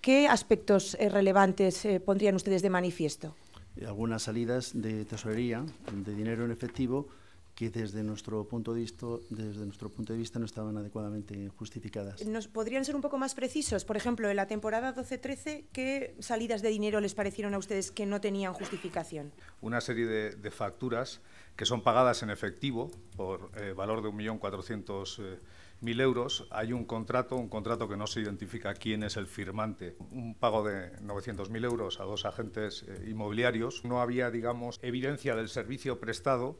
¿Qué aspectos eh, relevantes eh, pondrían ustedes de manifiesto? Algunas salidas de tesorería, de dinero en efectivo, que desde nuestro punto de vista, no estaban adecuadamente justificadas. ¿Nos podrían ser un poco más precisos? Por ejemplo, en la temporada 12-13, ¿qué salidas de dinero les parecieron a ustedes que no tenían justificación? Una serie de, facturas que son pagadas en efectivo por eh, valor de 1.400.000 eh, euros. Hay un contrato, un contrato que no se identifica quién es el firmante. Un pago de 900.000 euros a dos agentes eh, inmobiliarios. No había, digamos, evidencia del servicio prestado